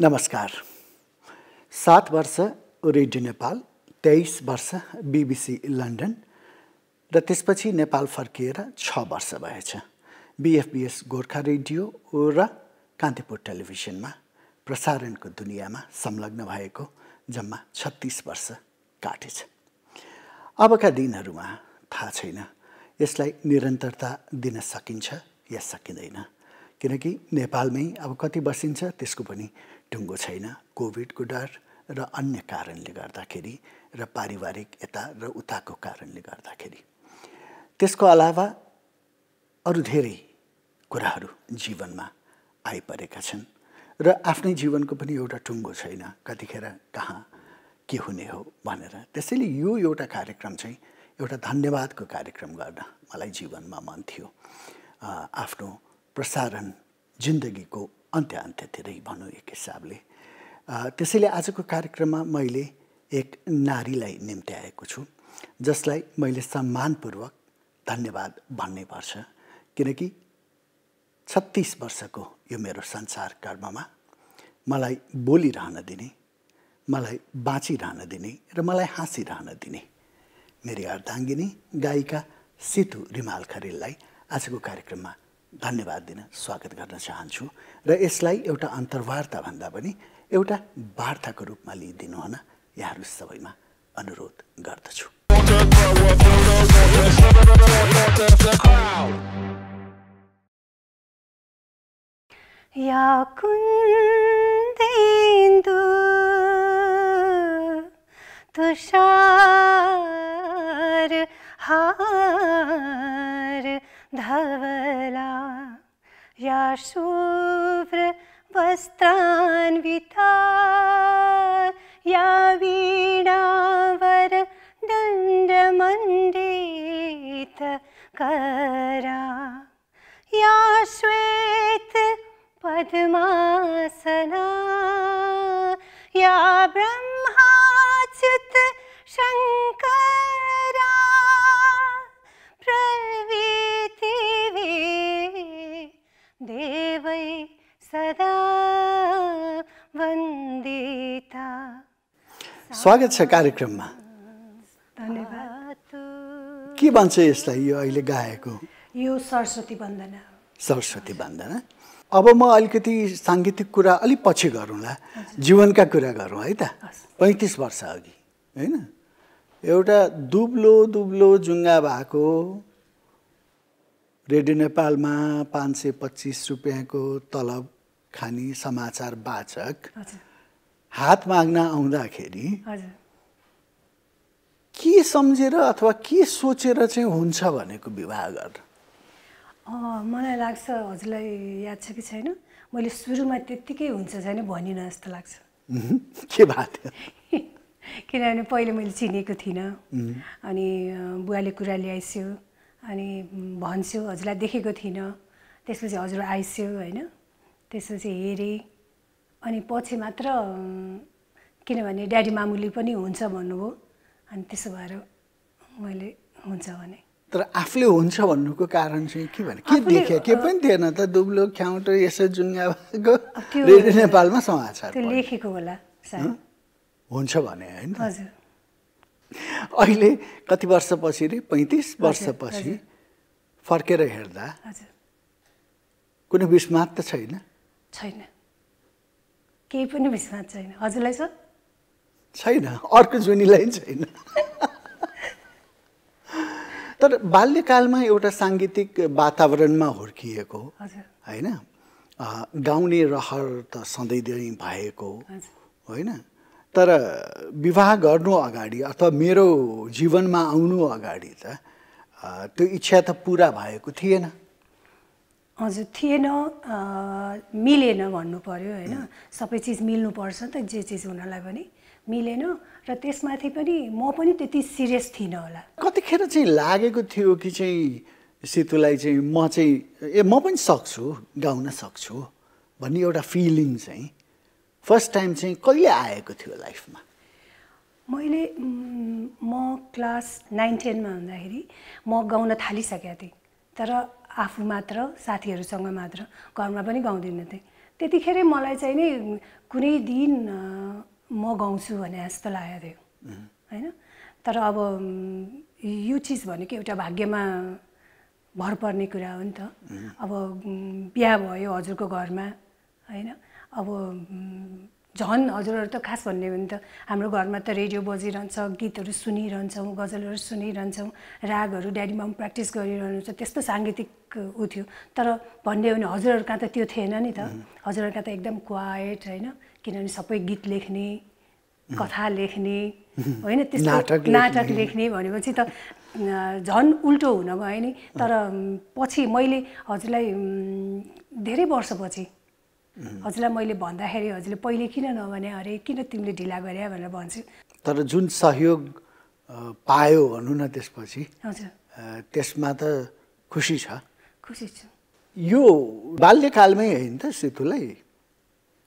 नमस्कार सात वर्ष रेडियो नेपाल तेइस वर्ष बिबिसी लन्डन र त्यसपछि नेपाल फर्किएर छ वर्ष भएछ बिएफबिएस गोर्खा रेडियो र कान्तिपुर टेलिभिजनमा प्रसारणको दुनियाँमा संलग्न भएको जम्मा छत्तिस वर्ष काटेछ अबका दिनहरूमा थाहा छैन यसलाई निरन्तरता दिन सकिन्छ या सकिँदैन किनकि नेपालमै अब कति बसिन्छ त्यसको पनि टुङ्गो छैन कोभिडको डर र अन्य कारणले गर्दाखेरि र पारिवारिक यता र उताको कारणले गर्दाखेरि त्यसको अलावा अरू धेरै कुराहरू जीवनमा आइपरेका छन् र आफ्नै जीवनको पनि एउटा टुङ्गो छैन कतिखेर कहाँ के हुने हो भनेर त्यसैले यो एउटा कार्यक्रम चाहिँ एउटा धन्यवादको कार्यक्रम गर्न मलाई जीवनमा मन थियो आफ्नो प्रसारण जिन्दगीको अन्त्य अन्त्यतिरै भनौँ एक हिसाबले त्यसैले आजको कार्यक्रममा मैले एक नारीलाई निम्त्याएको छु जसलाई मैले सम्मानपूर्वक धन्यवाद भन्ने पर्छ किनकि छत्तिस वर्षको यो मेरो संसार कर्ममा मलाई बोलिरहन दिने मलाई बाँचिरहन दिने र मलाई हाँसिरहन दिने मेरी अर्धाङ्गिनी गायिका सेतु रिमाल खरेललाई आजको कार्यक्रममा धन्यवाद दिन स्वागत गर्न चाहन्छु र यसलाई एउटा अन्तर्वार्ता भन्दा पनि एउटा वार्ताको रूपमा लिइदिनुहुन यहाँहरू सबैमा अनुरोध गर्दछु या तुषार शूव्र वस्त्रान्विता या वीणावर दण्डमण्डित करा या श्वेत पद्मासना या ब्रह्माच्युत शङ्कर स्वागत छ कार्यक्रममा धन्यवाद के भन्छ यसलाई यो अहिले गाएको यो सरस्वती वन्दना सरस्वती वन्दना अब म अलिकति साङ्गीतिक कुरा अलिक पछि गरौँला जीवनका कुरा गरौँ है त पैँतिस वर्ष अघि होइन एउटा दुब्लो दुब्लो जुङ्गा भएको रेडियो नेपालमा पाँच सय पच्चिस रुपियाँको तलब खाने समाचार वाचक हात माग्न आउँदाखेरि के सम्झेर अथवा के सोचेर चाहिँ हुन्छ भनेको विवाह गर्न मलाई लाग्छ हजुरलाई याद छ कि छैन मैले सुरुमा त्यत्तिकै हुन्छ छैन भनिनँ जस्तो लाग्छ के भएको थियो किनभने पहिले मैले चिनेको थिइनँ अनि बुवाले कुरा ल्याइस्यो अनि भन्छु हजुरलाई देखेको थिइनँ त्यसपछि हजुर आइस्यो होइन त्यसपछि हेरेँ अनि पछि मात्र किनभने ड्याडी मामुली पनि हुन्छ भन्नुभयो अनि त्यसो भएर मैले हुन्छ भने तर आफूले हुन्छ भन्नुको कारण चाहिँ के भने के देखेँ के पनि थिएन त दुब्लो ख्याउटो यसो जुङ्गाको रेडियो नेपालमा समाचार त्यो लेखेको होला हुन्छ भने होइन हजुर अहिले कति वर्षपछि रे पैँतिस वर्षपछि फर्केर हेर्दा कुनै विस्मात त छैन छैन केही पनि विश्वास छैन हजुरलाई सर छैन अर्को जुनीलाई छैन तर बाल्यकालमा एउटा साङ्गीतिक वातावरणमा हुर्किएको होइन गाउने रहर त सधैँदेखि भएको होइन तर विवाह गर्नु अगाडि अथवा मेरो जीवनमा आउनु अगाडि त त्यो इच्छा त पुरा भएको थिएन हजुर थिएन मिलेन भन्नु पऱ्यो होइन सबै चिज मिल्नुपर्छ नि त जे चिज हुनलाई पनि मिलेन र त्यसमाथि पनि म पनि त्यति सिरियस थिइनँ होला कतिखेर चाहिँ लागेको थियो कि चाहिँ सेतुलाई चाहिँ म चाहिँ ए म पनि सक्छु गाउन सक्छु भन्ने एउटा फिलिङ चाहिँ फर्स्ट टाइम चाहिँ कहिले आएको थियो लाइफमा मैले म क्लास नाइन टेनमा हुँदाखेरि म गाउन थालिसकेको थिएँ तर आफू मात्र साथीहरूसँग मात्र घरमा पनि गाउँदिनँ थिएँ त्यतिखेरै मलाई चाहिँ नि कुनै दिन म गाउँछु भने जस्तो लागेको थियो होइन तर अब यो चिज भनेको एउटा भाग्यमा भर पर्ने कुरा हो नि त अब बिहा भयो हजुरको घरमा होइन अब झन् हजुरहरू त खास भन्ने हो भने त हाम्रो घरमा त रेडियो बजिरहन्छ गीतहरू सुनिरहन्छौँ गजलहरू सुनिरहन्छौँ रागहरू ड्याडीमा प्र्याक्टिस गरिरहनुहुन्छ त्यस्तो साङ्गीतिक ऊ थियो तर भन्ने हो भने हजुरहरू कहाँ त त्यो थिएन नि त हजुरहरू कहाँ त एकदम क्वाइट होइन किनभने सबै गीत लेख्ने कथा लेख्ने होइन त्यस्तो नाटक लेख्ने भनेपछि त झन् उल्टो हुन गयो नि तर पछि मैले हजुरलाई धेरै वर्षपछि हजुरलाई मैले भन्दाखेरि हजुरले पहिले किन नभने अरे किन तिमीले ढिला गरे भनेर भन्छु तर जुन सहयोग पायो भनौँ न त्यसपछि त्यसमा त खुसी छ खुसी छ यो बाल्यकालमै होइन त सेतुलाई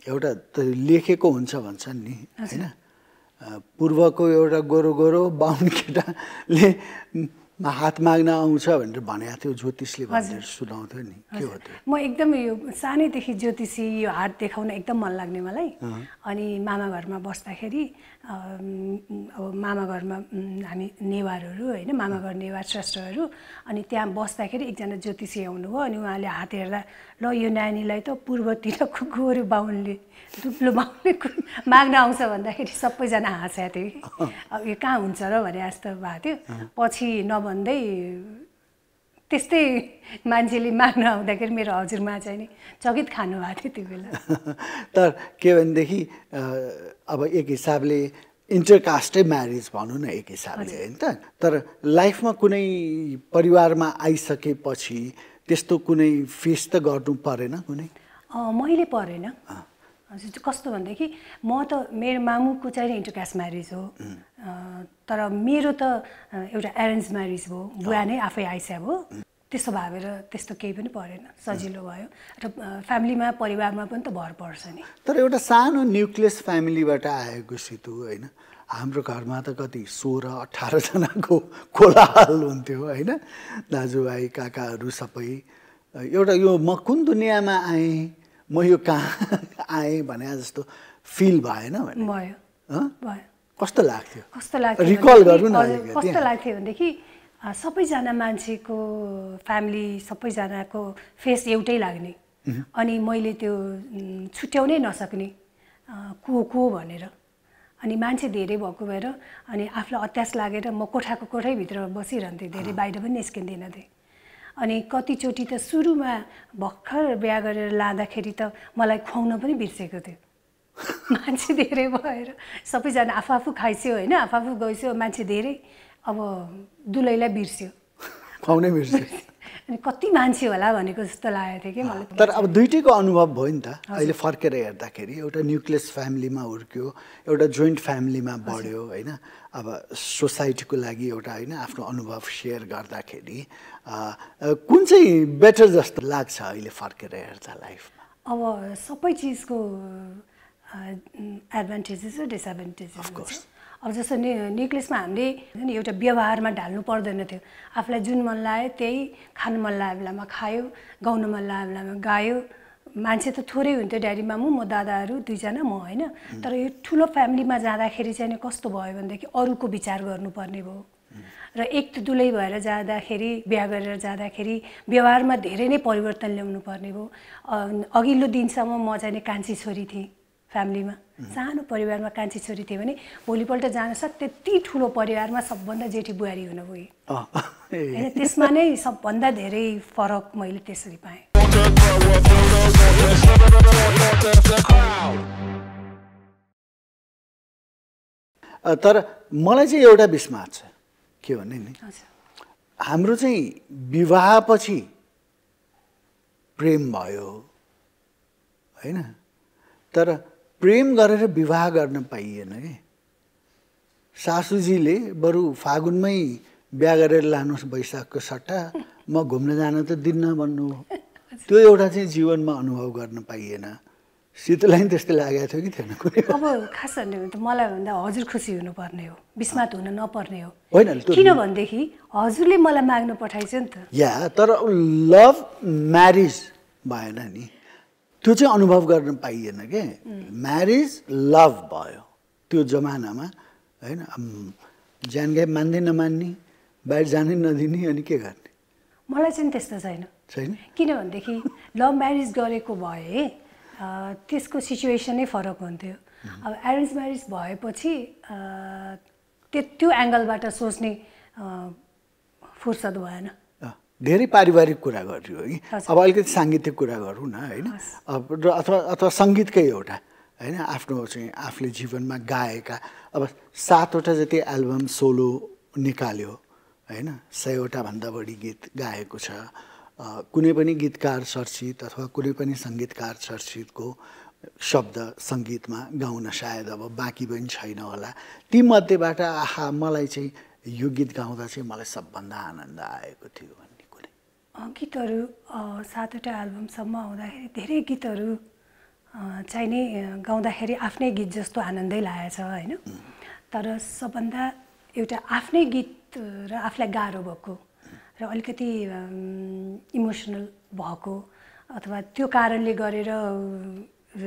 एउटा त लेखेको हुन्छ भन्छन् नि होइन पूर्वको एउटा गोरो गोरो बाहुन केटाले हात माग्न आउँछ भनेर भनेको थियो ज्योतिषले भनेर सुनाउँथ्यो नि के हो त्यो म एकदम यो सानैदेखि ज्योतिषी यो हात देखाउन एकदम मन लाग्ने मलाई अनि मामा घरमा बस्दाखेरि अब मामा घरमा हामी नेवारहरू होइन मामा घर नेवार श्रेष्ठहरू अनि त्यहाँ बस्दाखेरि एकजना ज्योतिषी आउनुभयो अनि उहाँले हात हेर्दा ल यो नानीलाई त पूर्वतिर गोरु बाहुनले दुब्लो बाहुनले माग्न आउँछ भन्दाखेरि सबैजना हाँस्याएको थियो कि अब यो कहाँ हुन्छ र भने जस्तो भएको थियो पछि नभ भन्दै त्यस्तै मान्छेले माग्न आउँदाखेरि मेरो हजुरमा चाहिँ नि चकित खानुभएको थियो त्यो बेला तर के भनेदेखि अब एक हिसाबले इन्टरकास्टै म्यारिज भनौँ न एक हिसाबले होइन त तर लाइफमा कुनै परिवारमा आइसकेपछि त्यस्तो कुनै फेस त गर्नु परेन कुनै मैले परेन हजुर कस्तो भन्दाखेरि म त मेरो मामुको चाहिँ इन्टरकास्ट म्यारिज हो तर मेरो त एउटा एरेन्ज म्यारिज भयो बुवा नै आफै आइस्याब हो त्यस्तो भावेर त्यस्तो केही पनि परेन सजिलो भयो र फ्यामिलीमा परिवारमा पनि त भर पर्छ नि तर एउटा सानो न्युक्लियस फ्यामिलीबाट आएको सितु होइन हाम्रो घरमा त कति सोह्र अठारजनाको कोलाहल हुन्थ्यो होइन दाजुभाइ काकाहरू सबै एउटा यो म कुन दुनियाँमा आएँ म यो कहाँ आएँ भने जस्तो फिल भएन भने कस्तो लाग्थ्यो कस्तो लाग्थ्यो रिकल गर्नु कस्तो लाग्थ्यो भनेदेखि सबैजना मान्छेको फ्यामिली सबैजनाको फेस एउटै लाग्ने अनि मैले त्यो छुट्याउनै नसक्ने को को भनेर अनि मान्छे धेरै भएको भएर अनि आफूलाई अत्यास लागेर म कोठाको कोठैभित्र बसिरहन्थेँ धेरै बाहिर पनि निस्किँदैन थिएँ अनि कतिचोटि त सुरुमा भर्खर बिहा गरेर लाँदाखेरि त मलाई खुवाउन पनि बिर्सेको थियो मान्छे धेरै भएर सबैजना आफू आफू खाइस्यो होइन आफू आफू गइस्यो मान्छे धेरै अब दुलैलाई बिर्स्यो खुवाउनै बिर्स्यो अनि कति मान्छे होला भनेको जस्तो लागेको थियो कि मलाई तर अब दुइटैको अनुभव भयो नि त अहिले फर्केर हेर्दाखेरि एउटा न्युक्लियस फ्यामिलीमा हुर्क्यो एउटा जोइन्ट फ्यामिलीमा बढ्यो होइन अब सोसाइटीको लागि एउटा होइन आफ्नो अनुभव सेयर गर्दाखेरि कुन चाहिँ बेटर जस्तो लाग्छ अहिले फर्केर हेर्दा लाइफमा अब सबै चिजको एडभान्टेजेस र डिसएडभान्टेजेस अब जस्तो ने नेक्लेसमा हामीले एउटा व्यवहारमा ढाल्नु पर्दैन थियो आफूलाई जुन मन लाग्यो त्यही खानु मन लाग्यो बेलामा खायो गाउनु मन लाग्यो बेलामा गायो मान्छे त थोरै हुन्थ्यो ड्याडी मामु म दादाहरू दुईजना म होइन तर यो ठुलो फ्यामिलीमा जाँदाखेरि चाहिँ कस्तो भयो भनेदेखि अरूको विचार गर्नुपर्ने भयो र एक त दुलै भएर जाँदाखेरि बिहा गरेर जाँदाखेरि व्यवहारमा धेरै नै परिवर्तन ल्याउनु पर्ने भयो अघिल्लो दिनसम्म म चाहिँ कान्छी छोरी थिएँ फ्यामिलीमा सानो परिवारमा कान्छी छोरी थियो भने भोलिपल्ट जान सक्छ त्यति ठुलो परिवारमा सबभन्दा जेठी बुहारी हुन पुगेँ होइन त्यसमा नै सबभन्दा धेरै फरक मैले त्यसरी पाएँ तर मलाई चाहिँ एउटा विस्मा छ के भने नि हाम्रो चाहिँ विवाहपछि प्रेम भयो होइन तर प्रेम गरेर विवाह गर्न पाइएन कि सासूजीले बरु फागुनमै बिहा गरेर लानुहोस् वैशाखको सट्टा म घुम्न जान त दिन्न भन्नु त्यो एउटा चाहिँ जीवनमा अनुभव गर्न पाइएन शीतलाई पनि त्यस्तै लागेको थियो कि थिएन अब खास भन्ने भने त मलाई भन्दा हजुर खुसी हुनुपर्ने हो बिस्मात हुन नपर्ने हो होइन किनभनेदेखि हजुरले मलाई माग्न पठाइछ नि त या तर लभ म्यारिज भएन नि त्यो चाहिँ अनुभव गर्न पाइएन के म्यारिज लभ भयो त्यो जमानामा होइन ज्यान गाई मान्दै नमान्ने बाहिर जानै नदिने अनि के गर्ने मलाई चाहिँ त्यस्तो छैन छैन किनभनेदेखि लभ म्यारिज गरेको भए त्यसको सिचुएसनै फरक हुन्थ्यो अब एरेन्ज म्यारिज भएपछि त्यो त्यो एङ्गलबाट सोच्ने फुर्सद भएन धेरै पारिवारिक कुरा गरियो है अब अलिकति साङ्गीतिक कुरा गरौँ न होइन अब अथवा अथवा सङ्गीतकै एउटा होइन आफ्नो चाहिँ आफूले जीवनमा गाएका अब सातवटा जति एल्बम सोलो निकाल्यो होइन सयवटा भन्दा बढी गीत गाएको छ कुनै पनि गीतकार चर्चित अथवा कुनै पनि सङ्गीतकार चर्चितको शब्द सङ्गीतमा गाउन सायद अब बाँकी पनि छैन होला तीमध्येबाट आहा मलाई चाहिँ यो गीत गाउँदा चाहिँ मलाई सबभन्दा आनन्द आएको थियो गीतहरू सातवटा एल्बमसम्म आउँदाखेरि धेरै गीतहरू चाहिने गाउँदाखेरि आफ्नै गीत जस्तो आनन्दै लागेछ होइन तर सबभन्दा एउटा आफ्नै गीत र आफूलाई गाह्रो भएको र अलिकति इमोसनल भएको अथवा त्यो कारणले गरेर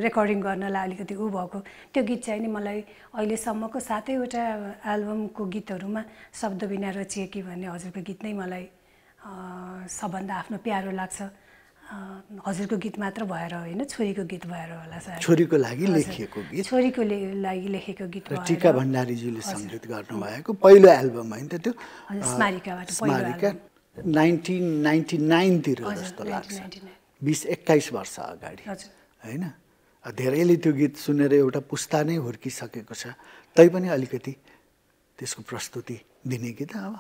रेकर्डिङ गर्नलाई अलिकति ऊ भएको त्यो गीत चाहिँ नि मलाई अहिलेसम्मको सातैवटा एल्बमको गीतहरूमा शब्द बिना रचिएकी भन्ने हजुरको गीत नै मलाई सबभन्दा आफ्नो प्यारो लाग्छ हजुरको गीत मात्र भएर होइन छोरीको गीत भएर होला सर छोरीको लागि लेखिएको गीत छोरीको लागि लेखेको गीत टिका भण्डारीज्यूले सङ्गीत गर्नुभएको पहिलो एल्बम होइन त त्यो स्मारिका नाइन्टिन नाइन्टी नाइनतिर जस्तो लाग्छ बिस एक्काइस वर्ष अगाडि होइन धेरैले त्यो गीत सुनेर एउटा पुस्ता नै हुर्किसकेको छ तैपनि अलिकति त्यसको प्रस्तुति दिने कि त अब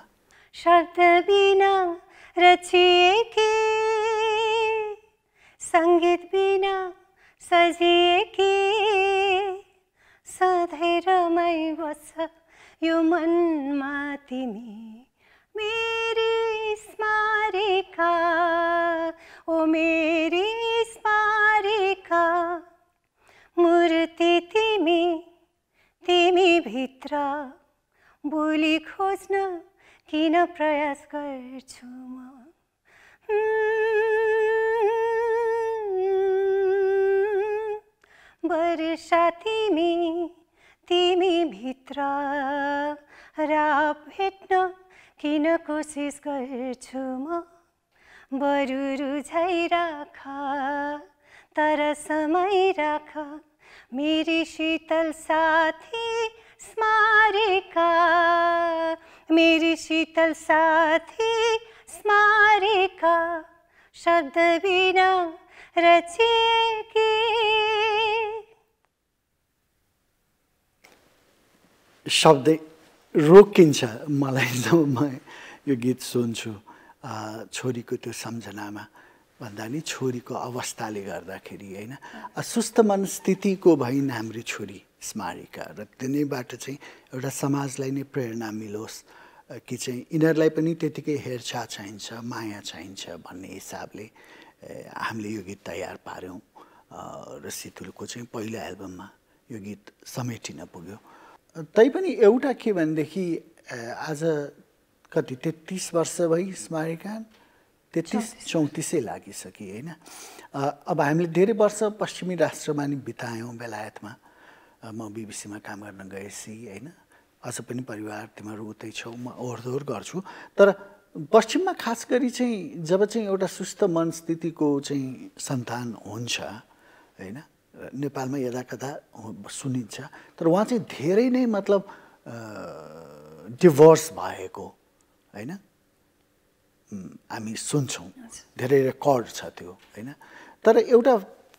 रचिएकी सङ्गीत बिना सजिएकी सधैँ रमाइ बस्छ यो मनमा तिमी मेरी स्मारिका ओ मेरी स्मारिका मूर्ति तिमी तिमी भित्र बोली खोज्न किन प्रयास गर्छु म वर्षा तिमी तिमी भित्र र भेट्न किन कोसिस गर्छु म बरु रुझाइ राख तर समय राख मेरी शीतल साथी स्मारिका मेरी शीतल साथी स्मारिका शब्द बिना रचिए शब्द रोकिन्छ मलाई जब म यो गीत सुन्छु छोरीको त्यो सम्झनामा भन्दा नि छोरीको अवस्थाले गर्दाखेरि होइन सुस्त मनस्थितिको भइन् हाम्रो छोरी स्मारिका र बाटो चाहिँ एउटा समाजलाई नै प्रेरणा मिलोस् कि चाहिँ यिनीहरूलाई पनि त्यतिकै हेरचाह चाहिन्छ माया चाहिन्छ भन्ने हिसाबले हामीले यो गीत तयार पाऱ्यौँ र सितुलको चाहिँ पहिलो एल्बममा यो गीत समेटिन पुग्यो तैपनि एउटा के भनेदेखि आज कति तेत्तिस वर्ष भई स्मारिकान तेत्तिस चौतिसै लागिसके होइन अब हामीले धेरै वर्ष पश्चिमी राष्ट्रमा नि बितायौँ बेलायतमा म बिबिसीमा काम गर्न गएपछि होइन अझ पनि परिवार तिमीहरू उतै छौ म ओहोरदोहोर गर्छु तर पश्चिममा खास गरी चाहिँ जब चाहिँ एउटा सुस्थ मनस्थितिको चाहिँ सन्तान हुन्छ होइन नेपालमा यदाकदा सुनिन्छ तर उहाँ चाहिँ धेरै नै मतलब डिभोर्स भएको होइन हामी सुन्छौँ धेरै रेकर्ड छ त्यो होइन तर एउटा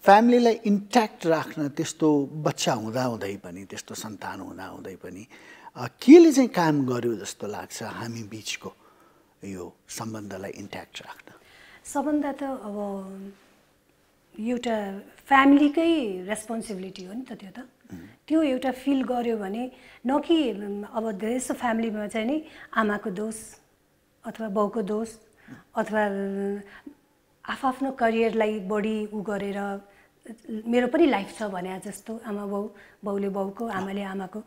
फ्यामिलीलाई इन्ट्याक्ट राख्न त्यस्तो बच्चा हुँदाहुँदै पनि त्यस्तो सन्तान हुँदाहुँदै पनि केले चाहिँ काम गर्यो जस्तो लाग्छ हामी बिचको यो सम्बन्धलाई इन्ट्याक्ट राख्न सम्बन्ध त अब एउटा फ्यामिलीकै रेस्पोन्सिबिलिटी हो नि त त्यो त त्यो एउटा फिल गर्यो भने न कि अब धेरै जस्तो फ्यामिलीमा चाहिँ नि आमाको दोष अथवा बाउको दोष अथवा आफआफ्नो करियरलाई बढी उ गरेर मेरो पनि लाइफ छ भने जस्तो आमा बाउ बाउले बाउको आमाले आमाको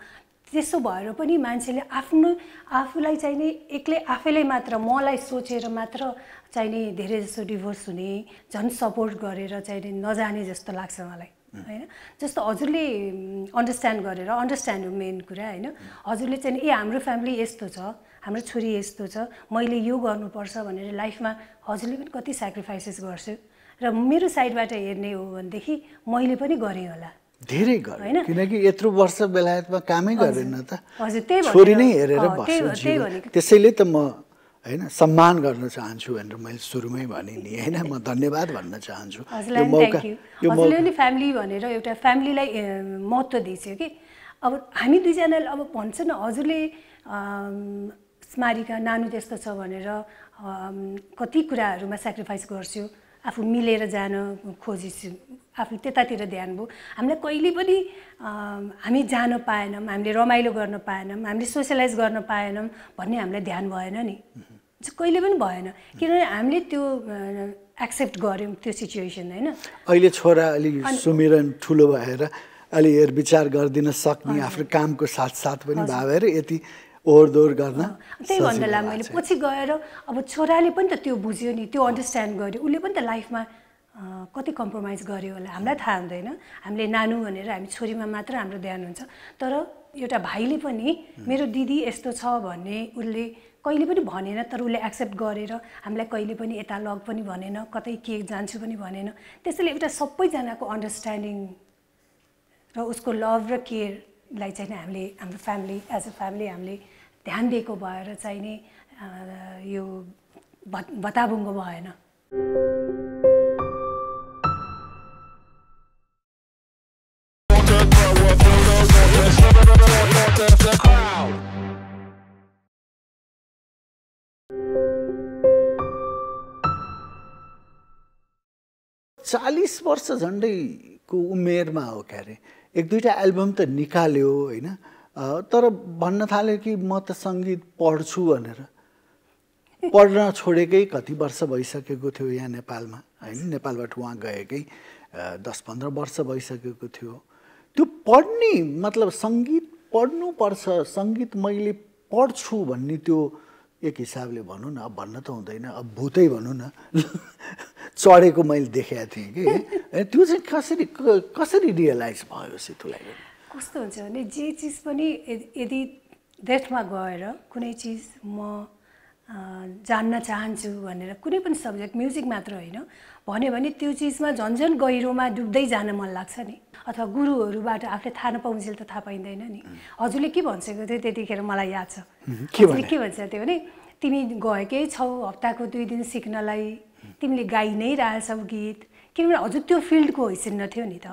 त्यसो भएर पनि मान्छेले आफ्नो आफूलाई चाहिँ चाहिने एक्लै आफैले मात्र मलाई सोचेर मात्र चाहिँ नि धेरै जसो डिभोर्स हुने झन् सपोर्ट गरेर चाहिने नजाने जस्तो लाग्छ मलाई होइन जस्तो हजुरले अन्डरस्ट्यान्ड गरेर अन्डरस्ट्यान्ड हो मेन कुरा होइन हजुरले चाहिँ ए हाम्रो फ्यामिली यस्तो छ हाम्रो छोरी यस्तो छ मैले यो गर्नुपर्छ भनेर लाइफमा हजुरले पनि कति सेक्रिफाइसेस गर्छु र मेरो साइडबाट हेर्ने हो भनेदेखि मैले पनि गरेँ होला धेरै गरे किनकि यत्रो वर्ष बेलायतमा कामै गरेन त छोरी नै हेरेर बस्छु त्यसैले त म होइन सम्मान गर्न चाहन्छु भनेर मैले सुरुमै भने नि होइन म धन्यवाद भन्न चाहन्छु यो मौका यो फ्यामिली भनेर एउटा फ्यामिलीलाई महत्त्व दिइसक्यो कि अब हामी दुईजनाले अब भन्छ न हजुरले स्मारिका नानु त्यस्तो छ भनेर कति कुराहरूमा सेक्रिफाइस गर्छु आफू मिलेर जान खोजिस आफू त्यतातिर ध्यान भयो हामीलाई कहिले पनि हामी जान पाएनौँ हामीले रमाइलो गर्न पाएनौँ हामीले सोसियलाइज गर्न पाएनौँ भन्ने हामीलाई ध्यान भएन नि कहिले पनि भएन किनभने हामीले त्यो एक्सेप्ट गऱ्यौँ त्यो सिचुएसन होइन अहिले छोरा अलि सुमिरन ठुलो भएर अलि हेरविचार गरिदिन सक्ने आफ्नो कामको साथसाथ पनि भएर यति ओहोर दोहोर गर्न त्यही भन्दा मैले पछि गएर अब छोराले पनि त त्यो बुझ्यो नि त्यो अन्डरस्ट्यान्ड गर्यो उसले पनि त लाइफमा कति कम्प्रोमाइज गर्यो होला हामीलाई थाहा हुँदैन हामीले नानु भनेर हामी छोरीमा मात्र हाम्रो ध्यान हुन्छ तर एउटा भाइले पनि मेरो दिदी यस्तो छ भन्ने उसले कहिले पनि भनेन तर उसले एक्सेप्ट गरेर हामीलाई कहिले पनि यता लग पनि भनेन कतै के जान्छु पनि भनेन त्यसैले एउटा सबैजनाको अन्डरस्ट्यान्डिङ र उसको लभ र केयरलाई चाहिँ हामीले हाम्रो फ्यामिली एज अ फ्यामिली हामीले ध्यान दिएको भएर चाहिँ नि यो भत्ताभुङ्गो भएन चालिस वर्ष झन्डैको उमेरमा हो क्यारे एक दुईवटा एल्बम त निकाल्यो होइन तर भन्न थाल्यो कि म त सङ्गीत पढ्छु भनेर पढ्न छोडेकै कति वर्ष भइसकेको थियो यहाँ नेपालमा होइन नेपालबाट उहाँ गएकै दस पन्ध्र वर्ष भइसकेको थियो त्यो पढ्ने मतलब सङ्गीत पढ्नुपर्छ सङ्गीत मैले पढ्छु भन्ने त्यो एक हिसाबले भनौँ न अब भन्न त हुँदैन अब भूतै भनौँ न चढेको मैले देखेको थिएँ कि त्यो चाहिँ कसरी कसरी रियलाइज भयो सेतुलाई कस्तो हुन्छ भने जे चिज पनि यदि देशमा गएर कुनै चिज म जान्न चाहन्छु भनेर कुनै पनि सब्जेक्ट म्युजिक मात्र होइन भन्यो भने त्यो चिजमा झन् झन गहिरोमा डुब्दै जान मन लाग्छ नि अथवा गुरुहरूबाट आफूले थाहा नपाउँछेल त थाहा पाइँदैन नि हजुरले के भनिसकेको थियो त्यतिखेर मलाई याद छ हजुरले के भनिसकेको त्यो भने तिमी गएकै छौ हप्ताको दुई दिन सिक्नलाई तिमीले गाइ नै रहेछौ गीत किनभने हजुर त्यो फिल्डको हैसियत नथ्यो नि त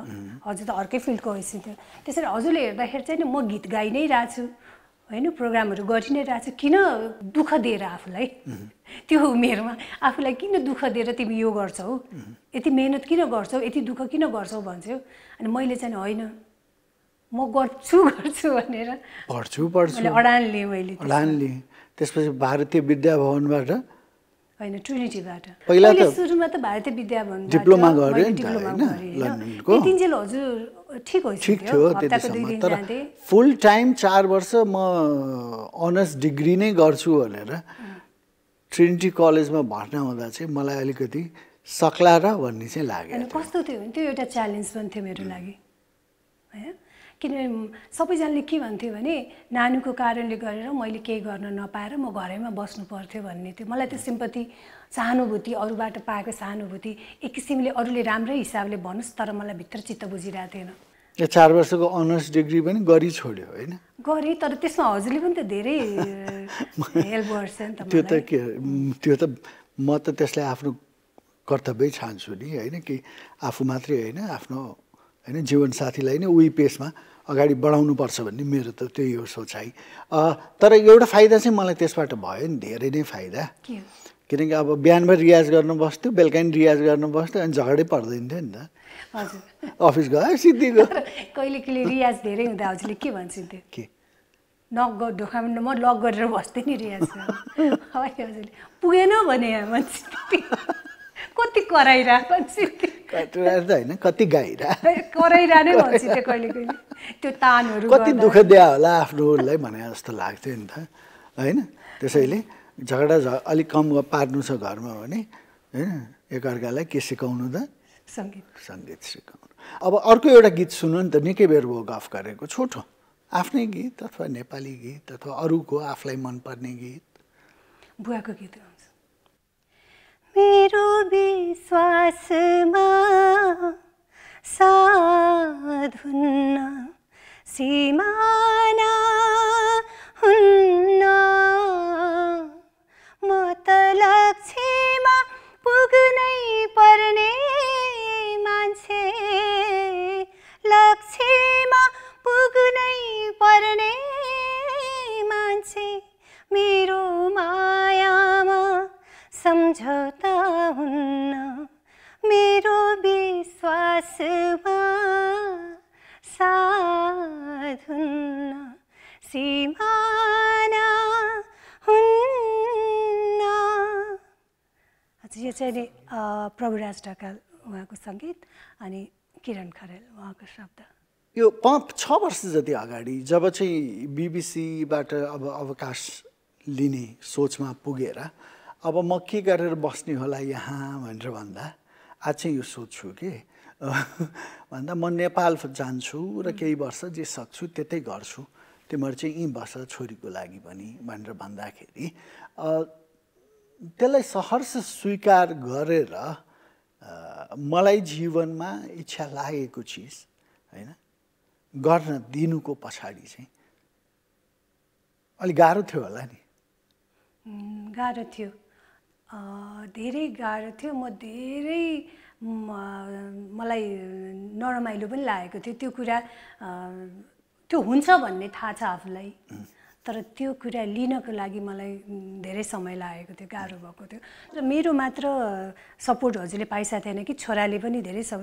हजुर त अर्कै फिल्डको हैसियत थियो त्यसरी हजुरले हेर्दाखेरि चाहिँ नि म गीत गाइ नै रहेछु होइन प्रोग्रामहरू गरि नै रहेछु किन दुःख दिएर आफूलाई त्यो उमेरमा आफूलाई किन दुःख दिएर तिमी यो गर्छौ यति मेहनत किन गर्छौ यति दुःख किन गर्छौ भन्छौ अनि मैले चाहिँ होइन म गर्छु गर्छु भनेर पढ्छु पढ्छु अडान लिएँ मैले अडान लिएँ त्यसपछि भारतीय विद्या भवनबाट होइन ट्रिनिटीबाट पहिला त सुरुमा त भारतीय विद्या भन्नु डिप्लोमा गरेँ हजुर ठिक हो ठिक थियो त्यतिसम्म तर फुल टाइम चार वर्ष म अनर्स डिग्री नै गर्छु भनेर ट्रिनिटी कलेजमा भर्ना हुँदा चाहिँ मलाई अलिकति सक्ला र भन्ने चाहिँ लाग्यो कस्तो थियो त्यो एउटा च्यालेन्ज पनि थियो मेरो लागि होइन किन सबैजनाले के भन्थ्यो भने नानीको कारणले गरेर मैले केही गर्न नपाएर म घरैमा बस्नु पर्थ्यो भन्ने थियो मलाई त्यो सिम्पति सहानुभूति अरूबाट पाएको सहानुभूति एक किसिमले अरूले राम्रै हिसाबले भनोस् तर मलाई भित्र चित्त बुझिरहेको थिएन चार वर्षको अनर्स डिग्री पनि गरी छोड्यो होइन गरेँ तर त्यसमा हजुरले पनि त धेरै हेल्प गर्छ नि त्यो त के त्यो त म त त्यसलाई आफ्नो कर्तव्य छान्छु नि होइन कि आफू मात्रै होइन आफ्नो होइन जीवनसाथीलाई नै उही पेसमा अगाडि बढाउनुपर्छ भन्ने मेरो त त्यही हो सोचाइ तर एउटा फाइदा चाहिँ मलाई त्यसबाट भयो नि धेरै नै फाइदा किनकि अब बिहानभरि रियाज गर्नु बस्थ्यो बेलुका रियाज गर्नु बस्थ्यो अनि झगडै पर्दैन थियो नि त हजुर अफिस गयो गयो कहिले कहिले रियाज धेरै हुँदा हजुरले के त्यो के नक ढोका म लक गरेर बस्थेँ नि रियाज हजुरले पुगेन भने मान्छे कति कराइरा त होइन कति गाइरा कराइरा नै भन्छ त्यो कहिले कहिले त्यो तानहरू कति दुःख दिया होला आफ्नोलाई भने जस्तो लाग्थ्यो नि त होइन त्यसैले झगडा झ अलिक कम पार्नु छ घरमा भने होइन एकअर्कालाई के सिकाउनु त सङ्गीत सङ्गीत सिकाउनु अब अर्को एउटा गीत सुन्नु नि त निकै बेर भयो गफ गरेको छोटो आफ्नै गीत अथवा नेपाली गीत अथवा अरूको आफूलाई मनपर्ने गीत बुवाको गीत मेरो विश्वासमा साधुन्न सिमाना हुन्न म त लक्ष्मीमा पुग्नै पर्ने मान्छे लक्ष्यमा पुग्नै पर्ने मान्छे चाहिँ प्रभुराज ढकाल उहाँको सङ्गीत अनि किरण खरेल उहाँको शब्द यो पाँच छ वर्ष जति अगाडि जब चाहिँ बिबिसीबाट अब अवकाश लिने सोचमा पुगेर अब म के गरेर बस्ने होला यहाँ भनेर भन्दा आज चाहिँ यो सोध्छु कि भन्दा म नेपाल जान्छु र केही वर्ष जे सक्छु त्यतै गर्छु तिमीहरू चाहिँ यहीँ बस्छ छोरीको लागि पनि भनेर भन्दाखेरि त्यसलाई सहर्ष स्वीकार गरेर मलाई जीवनमा इच्छा लागेको चिज होइन गर्न दिनुको पछाडि चाहिँ अलिक गाह्रो थियो होला नि गाह्रो थियो धेरै गाह्रो थियो म धेरै मलाई नरमाइलो पनि लागेको थियो त्यो कुरा त्यो हुन्छ भन्ने थाहा छ आफूलाई तर त्यो कुरा लिनको लागि मलाई धेरै समय लागेको थियो गाह्रो भएको थियो र मेरो मात्र सपोर्ट हजुरले पाइसकेको थिएन कि छोराले पनि धेरै सब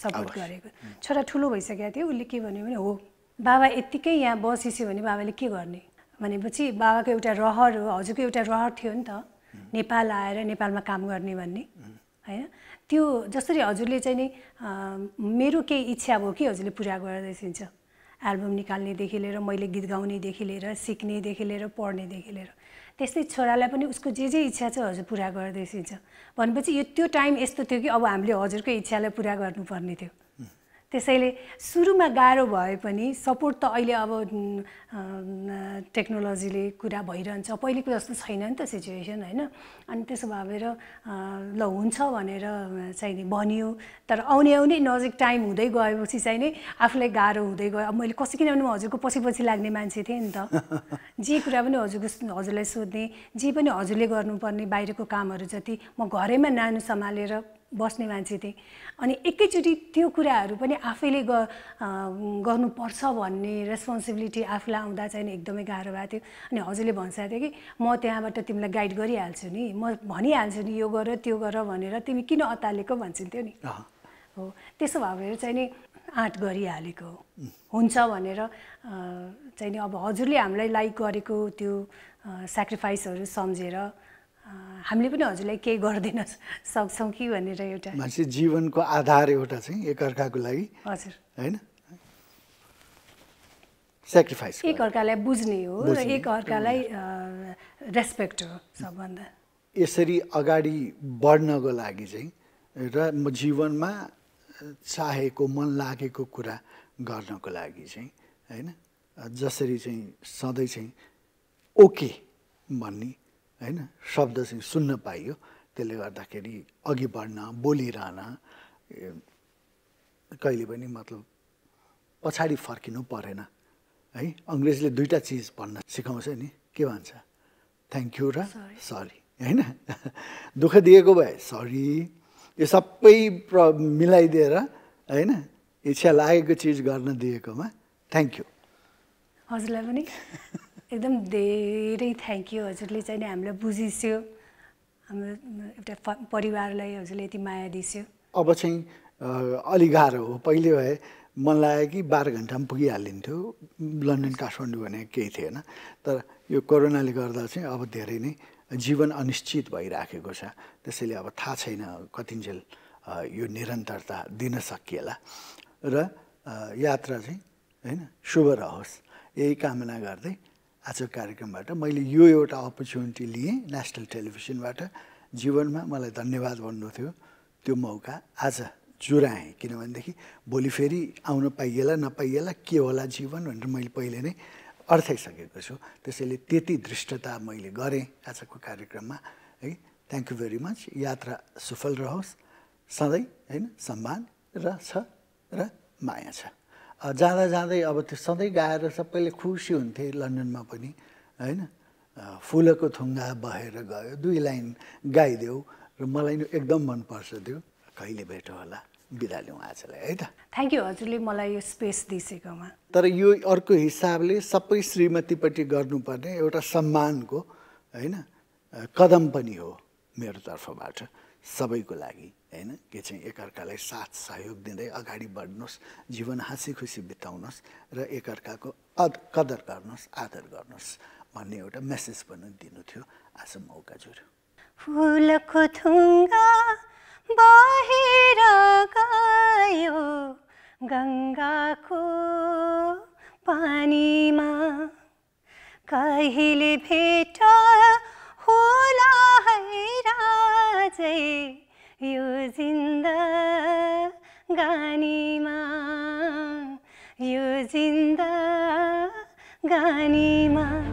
सपोर्ट गरेको छोरा ठुलो भइसकेको थियो उसले के भन्यो भने हो बाबा यत्तिकै यहाँ बसिस्यो भने बाबाले के गर्ने भनेपछि बाबाको एउटा रहर हो हजुरको एउटा रहर थियो नि त नेपाल आएर नेपालमा काम गर्ने भन्ने होइन त्यो जसरी हजुरले चाहिँ नि मेरो केही इच्छा भयो कि हजुरले पुरा गर्दैछ एल्बम निकाल्नेदेखि लिएर मैले गीत गाउनेदेखि लिएर सिक्नेदेखि लिएर पढ्नेदेखि लिएर त्यस्तै छोरालाई पनि उसको जे जे इच्छा छ हजुर पुरा सिन्छ भनेपछि यो त्यो टाइम यस्तो थियो कि अब हामीले हजुरको इच्छालाई पुरा गर्नुपर्ने थियो त्यसैले सुरुमा गाह्रो भए पनि सपोर्ट त अहिले अब टेक्नोलोजीले कुरा भइरहन्छ पहिलेको जस्तो छैन नि त सिचुएसन होइन अनि त्यसो भएर ल हुन्छ भनेर चाहिँ नि भनियो तर आउने आउने नजिक टाइम हुँदै गएपछि चाहिँ नै आफूलाई गाह्रो हुँदै गयो अब मैले कसै किनभने म हजुरको पछि पछि लाग्ने मान्छे थिएँ नि त जे कुरा पनि हजुरको हजुरलाई सोध्ने जे पनि हजुरले गर्नुपर्ने बाहिरको कामहरू जति म घरैमा नानु सम्हालेर बस्ने मान्छे थिएँ अनि एकैचोटि त्यो कुराहरू पनि आफैले गर्नुपर्छ भन्ने रेस्पोन्सिबिलिटी आफूलाई आउँदा चाहिँ एकदमै गाह्रो भएको थियो अनि हजुरले भनिसकेको थियो कि म त्यहाँबाट तिमीलाई गाइड गरिहाल्छु नि म भनिहाल्छु नि यो गर त्यो गर भनेर तिमी किन अतालेको भन्छन्थ्यो नि हो त्यसो भएर चाहिँ नि आँट गरिहालेको हुन्छ भनेर चाहिँ नि अब हजुरले हामीलाई लाइक गरेको त्यो सेक्रिफाइसहरू सम्झेर हामीले पनि हजुरलाई केही गरिदिन सक्छौँ कि भनेर एउटा मान्छे जीवनको आधार एउटा चाहिँ एकअर्काको लागि हजुर होइन सेक्रिफाइस एकअर्कालाई बुझ्ने हो र एकअर्कालाई रेस्पेक्ट हो सबभन्दा यसरी अगाडि बढ्नको लागि चाहिँ र म जीवनमा चाहेको मन लागेको कुरा गर्नको लागि चाहिँ होइन जसरी चाहिँ सधैँ चाहिँ ओके भन्ने होइन शब्द चाहिँ सुन्न पाइयो त्यसले गर्दाखेरि अघि बढ्न बोलिरहन कहिले पनि मतलब पछाडि फर्किनु परेन है अङ्ग्रेजले दुईवटा चिज भन्न सिकाउँछ नि के भन्छ थ्याङ्क यू र सरी होइन दुःख दिएको भए सरी यो सबै प्र मिलाइदिएर होइन इच्छा लागेको चिज गर्न दिएकोमा थ्याङ्क यू हजुरलाई पनि एकदम धेरै थ्याङ्क यू हजुरले चाहिँ नि हामीलाई बुझिस्यो हाम्रो एउटा परिवारलाई हजुरले यति माया दिस्यो अब चाहिँ अलि गाह्रो हो पहिले भए मन लाग्यो कि बाह्र घन्टामा पुगिहालिन्थ्यो लन्डन काठमाडौँ भने केही थिएन तर यो कोरोनाले गर्दा चाहिँ अब धेरै नै जीवन अनिश्चित भइराखेको छ त्यसैले अब थाहा छैन कतिन्जेल यो निरन्तरता दिन सकिएला र यात्रा चाहिँ होइन शुभ रहोस् यही कामना गर्दै आजको कार्यक्रमबाट मैले यो एउटा अपर्च्युनिटी लिएँ नेसनल टेलिभिजनबाट जीवनमा मलाई धन्यवाद भन्नु थियो त्यो मौका आज जुराएँ किनभनेदेखि भोलि फेरि आउन पाइएला नपाइएला के होला जीवन भनेर मैले पहिले नै अर्थाइसकेको छु त्यसैले त्यति दृष्टता मैले गरेँ आजको कार्यक्रममा है थ्याङ्क यू भेरी मच यात्रा सफल रहोस् सधैँ होइन सम्मान र छ र माया छ जाँदा जाँदै अब त्यो सधैँ गाएर सबैले खुसी हुन्थे लन्डनमा पनि होइन फुलको थुङ्गा बहेर गयो दुई लाइन गाइदेऊ र मलाई एकदम मनपर्छ त्यो कहिले भेट होला बिदा लिउँ आजलाई है त थ्याङ्क यू हजुरले मलाई यो स्पेस दिइसकेकोमा तर यो अर्को हिसाबले सबै श्रीमतीपट्टि गर्नुपर्ने एउटा सम्मानको होइन कदम पनि हो मेरो तर्फबाट सबैको लागि होइन के चाहिँ एकअर्कालाई साथ सहयोग दिँदै अगाडि बढ्नुहोस् जीवन हाँसी खुसी बिताउनुहोस् र एकअर्काको अद कदर गर्नुहोस् आदर गर्नुहोस् भन्ने एउटा मेसेज पनि दिनु थियो आज मौका जोड्यो फुलको थुङ्गा बाहिर गयो गङ्गाको पानीमा कहिले भेट होला है राजै यो जिन्दगानीमा यो जिन्दगानीमा